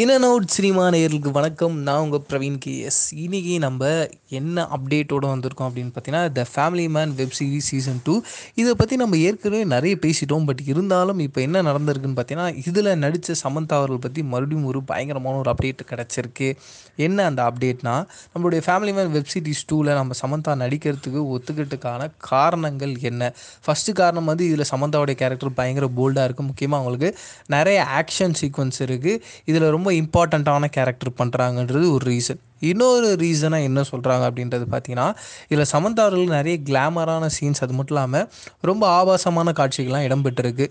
இனநவுட் cinema நேர்களுக்கு வணக்கம் நான் உங்கள் பிரவீன் கே எஸ் இன்றைக்கி நம்ம என்ன அப்டேட்டோடு வந்திருக்கோம் அப்படின்னு பார்த்தீங்கன்னா the family man web series season two இதை பற்றி நம்ம ஏற்கனவே நிறைய பேசிட்டோம் பட் இருந்தாலும் இப்போ என்ன நடந்திருக்குன்னு பார்த்தீங்கன்னா இதில் நடித்த சமந்தா அவர்கள் பற்றி மறுபடியும் ஒரு பயங்கரமான ஒரு அப்டேட் கிடச்சிருக்கு என்ன அந்த அப்டேட்னா நம்மளுடைய ஃபேமிலி மேன் வெப் சீரிஸ் டூவில் நம்ம சமந்தா நடிக்கிறதுக்கு ஒத்துக்கிட்டுக்கான காரணங்கள் என்ன ஃபஸ்ட்டு காரணம் வந்து இதில் சமந்தாவுடைய கேரக்டர் பயங்கர போல்டாக இருக்குது முக்கியமாக அவங்களுக்கு நிறைய ஆக்ஷன் சீக்வன்ஸ் இருக்குது இதில் ரொம்ப ரொம்ப இம்பார்ட்டண்ட்டான கேரக்டர் பண்ணுறாங்கன்றது ஒரு ரீசன் இன்னொரு ரீசனாக என்ன சொல்கிறாங்க அப்படின்றது பார்த்தீங்கன்னா இதில் சமந்தாரில் நிறைய கிளாமரான சீன்ஸ் அது மட்டும் இல்லாமல் ரொம்ப ஆபாசமான காட்சிகள்லாம் இடம்பெற்றிருக்கு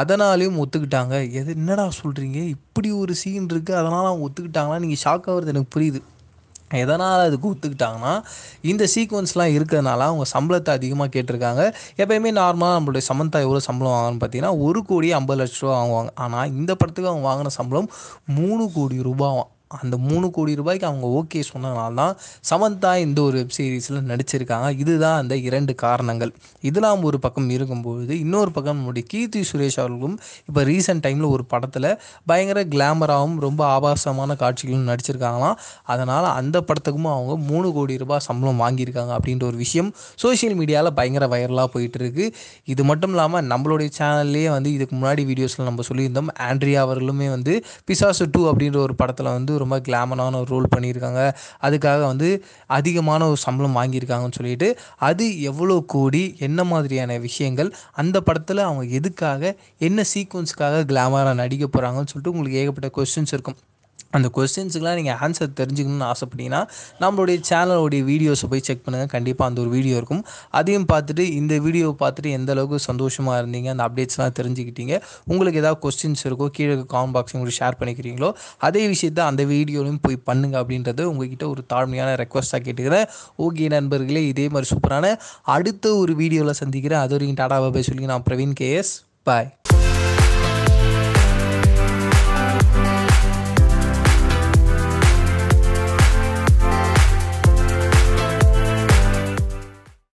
அதனாலையும் ஒத்துக்கிட்டாங்க எது என்னடா சொல்கிறீங்க இப்படி ஒரு சீன் இருக்குது அதனால் அவங்க ஒத்துக்கிட்டாங்களா நீங்கள் ஷாக் ஆகிறது எனக்கு புரியுது எதனால் அதுக்கு ஒத்துக்கிட்டாங்கன்னா இந்த சீக்வன்ஸ்லாம் இருக்கிறதுனால அவங்க சம்பளத்தை அதிகமாக கேட்டிருக்காங்க எப்போயுமே நார்மலாக நம்மளுடைய சமந்தா எவ்வளோ சம்பளம் வாங்கணும்னு பார்த்தீங்கன்னா ஒரு கோடி ஐம்பது லட்ச ரூபா வாங்குவாங்க ஆனால் இந்த படத்துக்கு அவங்க வாங்கின சம்பளம் மூணு கோடி ரூபாவாம் அந்த மூணு கோடி ரூபாய்க்கு அவங்க ஓகே சொன்னனால தான் சமந்தா இந்த ஒரு வெப் சீரிஸில் நடிச்சிருக்காங்க இதுதான் அந்த இரண்டு காரணங்கள் இதெல்லாம் ஒரு பக்கம் இருக்கும்பொழுது இன்னொரு பக்கம் நம்முடைய கீர்த்தி சுரேஷ் அவர்களும் இப்போ ரீசெண்ட் டைமில் ஒரு படத்தில் பயங்கர கிளாமராகவும் ரொம்ப ஆபாசமான காட்சிகளும் நடிச்சிருக்காங்களாம் அதனால் அந்த படத்துக்கும் அவங்க மூணு கோடி ரூபாய் சம்பளம் வாங்கியிருக்காங்க அப்படின்ற ஒரு விஷயம் சோஷியல் மீடியாவில் பயங்கர வைரலாக போயிட்டுருக்கு இது மட்டும் இல்லாமல் நம்மளுடைய சேனல்லேயே வந்து இதுக்கு முன்னாடி வீடியோஸில் நம்ம சொல்லியிருந்தோம் ஆண்ட்ரியா அவர்களுமே வந்து பிசாசு டூ அப்படின்ற ஒரு படத்தில் வந்து ரொம்ப கிளாமரான ஒரு ரோல் பண்ணியிருக்காங்க அதுக்காக வந்து அதிகமான ஒரு சம்பளம் வாங்கியிருக்காங்கன்னு சொல்லிட்டு அது எவ்வளோ கூடி என்ன மாதிரியான விஷயங்கள் அந்த படத்தில் அவங்க எதுக்காக என்ன சீக்வன்ஸுக்காக கிளாமராக நடிக்க போகிறாங்கன்னு சொல்லிட்டு உங்களுக்கு ஏகப்பட்ட கொஸ்டின்ஸ் இருக்கும் அந்த கொஸ்டின்ஸுக்குலாம் நீங்கள் ஆன்சர் தெரிஞ்சுக்கணும்னு ஆசைப்பட்டீங்கன்னா நம்மளுடைய சேனலோடைய வீடியோஸை போய் செக் பண்ணுங்கள் கண்டிப்பாக அந்த ஒரு வீடியோ இருக்கும் அதையும் பார்த்துட்டு இந்த வீடியோ பார்த்துட்டு எந்த அளவுக்கு சந்தோஷமாக இருந்தீங்க அந்த அப்டேட்ஸ்லாம் தெரிஞ்சுக்கிட்டீங்க உங்களுக்கு ஏதாவது கொஸ்டின்ஸ் இருக்கோ கீழே காமெண்ட் பாக்ஸ் உங்களுக்கு ஷேர் பண்ணிக்கிறீங்களோ அதே விஷயத்தை அந்த வீடியோலையும் போய் பண்ணுங்கள் அப்படின்றது உங்ககிட்ட ஒரு தாழ்மையான ரெக்வஸ்ட்டாக கேட்டுக்கிறேன் ஓகே நண்பர்களே இதே மாதிரி சூப்பரான அடுத்த ஒரு வீடியோவில் சந்திக்கிறேன் அது வரைக்கும் டாடா பாபாய் சொல்லி நான் பிரவீன் கேஎஸ் பாய்